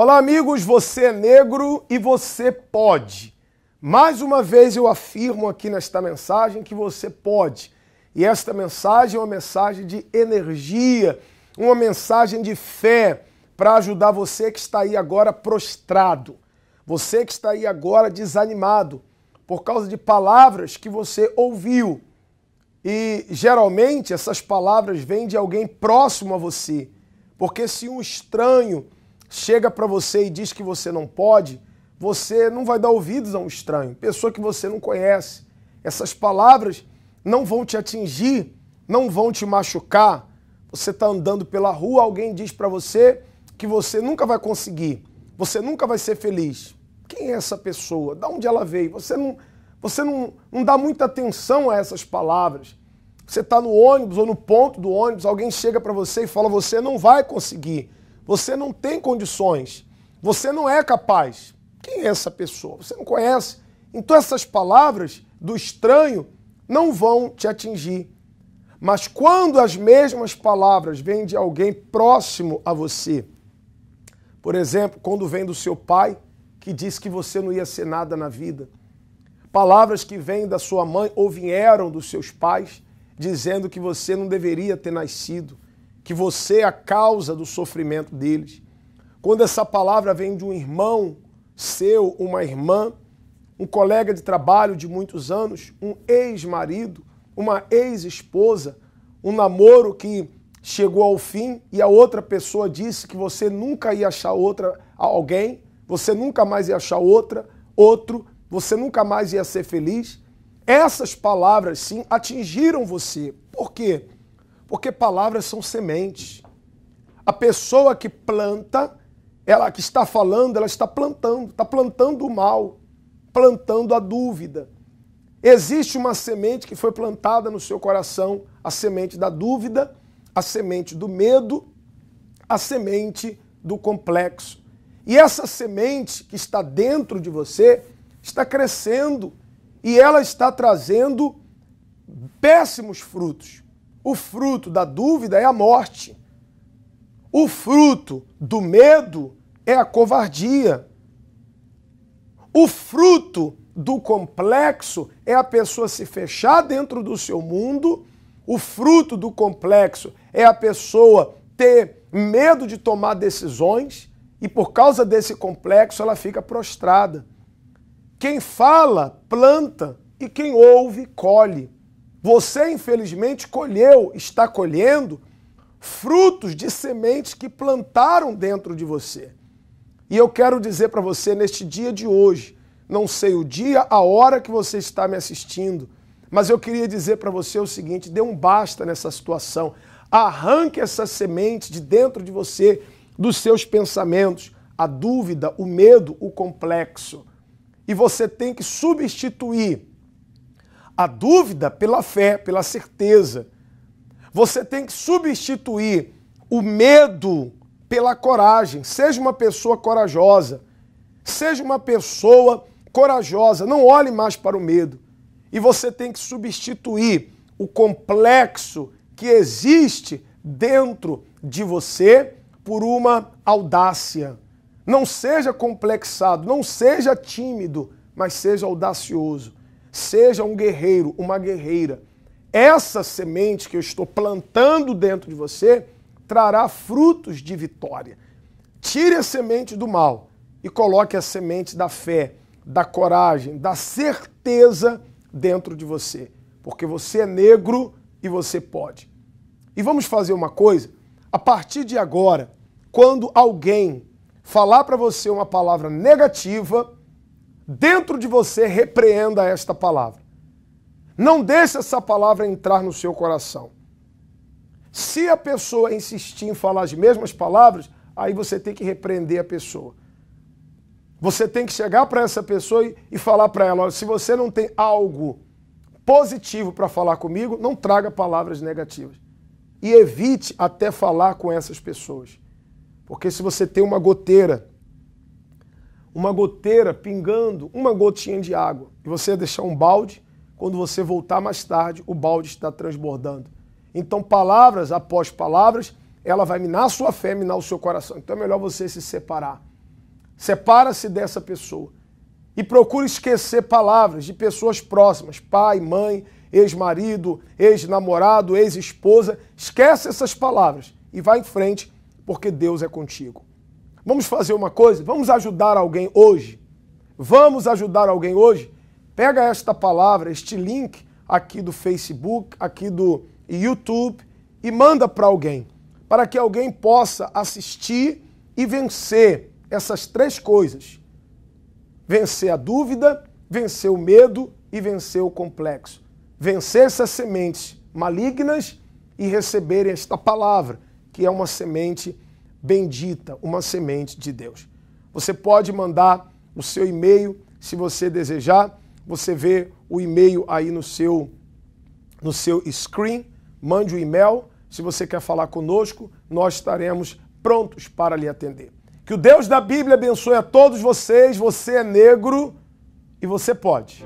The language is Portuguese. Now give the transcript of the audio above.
Olá, amigos, você é negro e você pode. Mais uma vez eu afirmo aqui nesta mensagem que você pode. E esta mensagem é uma mensagem de energia, uma mensagem de fé para ajudar você que está aí agora prostrado, você que está aí agora desanimado por causa de palavras que você ouviu. E geralmente essas palavras vêm de alguém próximo a você, porque se um estranho chega para você e diz que você não pode, você não vai dar ouvidos a um estranho, pessoa que você não conhece. Essas palavras não vão te atingir, não vão te machucar. Você está andando pela rua, alguém diz para você que você nunca vai conseguir, você nunca vai ser feliz. Quem é essa pessoa? Da onde ela veio? Você não, você não, não dá muita atenção a essas palavras. Você está no ônibus ou no ponto do ônibus, alguém chega para você e fala: você não vai conseguir, você não tem condições. Você não é capaz. Quem é essa pessoa? Você não conhece. Então essas palavras do estranho não vão te atingir. Mas quando as mesmas palavras vêm de alguém próximo a você, por exemplo, quando vem do seu pai, que disse que você não ia ser nada na vida, palavras que vêm da sua mãe ou vieram dos seus pais, dizendo que você não deveria ter nascido, que você é a causa do sofrimento deles. Quando essa palavra vem de um irmão seu, uma irmã, um colega de trabalho de muitos anos, um ex-marido, uma ex-esposa, um namoro que chegou ao fim e a outra pessoa disse que você nunca ia achar outra alguém, você nunca mais ia achar outra, outro, você nunca mais ia ser feliz. Essas palavras sim atingiram você. Por quê? Porque palavras são sementes. A pessoa que planta, ela que está falando, ela está plantando, está plantando o mal, plantando a dúvida. Existe uma semente que foi plantada no seu coração, a semente da dúvida, a semente do medo, a semente do complexo. E essa semente que está dentro de você está crescendo e ela está trazendo péssimos frutos. O fruto da dúvida é a morte. O fruto do medo é a covardia. O fruto do complexo é a pessoa se fechar dentro do seu mundo. O fruto do complexo é a pessoa ter medo de tomar decisões e, por causa desse complexo, ela fica prostrada. Quem fala, planta, e quem ouve, colhe. Você, infelizmente, colheu, está colhendo frutos de sementes que plantaram dentro de você. E eu quero dizer para você neste dia de hoje, não sei o dia, a hora que você está me assistindo, mas eu queria dizer para você o seguinte: dê um basta nessa situação. Arranque essa semente de dentro de você, dos seus pensamentos, a dúvida, o medo, o complexo. E você tem que substituir a dúvida pela fé, pela certeza. Você tem que substituir o medo pela coragem. Seja uma pessoa corajosa. Seja uma pessoa corajosa. Não olhe mais para o medo. E você tem que substituir o complexo que existe dentro de você por uma audácia. Não seja complexado, não seja tímido, mas seja audacioso. Seja um guerreiro, uma guerreira. Essa semente que eu estou plantando dentro de você trará frutos de vitória. Tire a semente do mal e coloque a semente da fé, da coragem, da certeza dentro de você. Porque você é negro e você pode. E vamos fazer uma coisa? A partir de agora, quando alguém falar para você uma palavra negativa, dentro de você repreenda esta palavra. Não deixe essa palavra entrar no seu coração. Se a pessoa insistir em falar as mesmas palavras, aí você tem que repreender a pessoa. Você tem que chegar para essa pessoa e, e falar para ela: olha, se você não tem algo positivo para falar comigo, não traga palavras negativas. E evite até falar com essas pessoas. Porque se você tem uma goteira uma goteira pingando uma gotinha de água e você deixar um balde, quando você voltar mais tarde, o balde está transbordando. Então, palavras após palavras, ela vai minar a sua fé, minar o seu coração. Então é melhor você se separar. Separa-se dessa pessoa. E procure esquecer palavras de pessoas próximas, pai, mãe, ex-marido, ex-namorado, ex-esposa. Esquece essas palavras e vá em frente, porque Deus é contigo. Vamos fazer uma coisa? Vamos ajudar alguém hoje? Vamos ajudar alguém hoje? Pega esta palavra, este link aqui do Facebook, aqui do YouTube e manda para alguém, para que alguém possa assistir e vencer essas três coisas: vencer a dúvida, vencer o medo e vencer o complexo. Vencer essas sementes malignas e receber esta palavra, que é uma semente maligna bendita uma semente de Deus. Você pode mandar o seu e-mail se você desejar. Você vê o e-mail aí no seu no seu screen, mande o um e-mail. Se você quer falar conosco, nós estaremos prontos para lhe atender. Que o Deus da Bíblia abençoe a todos vocês. Você é negro e você pode.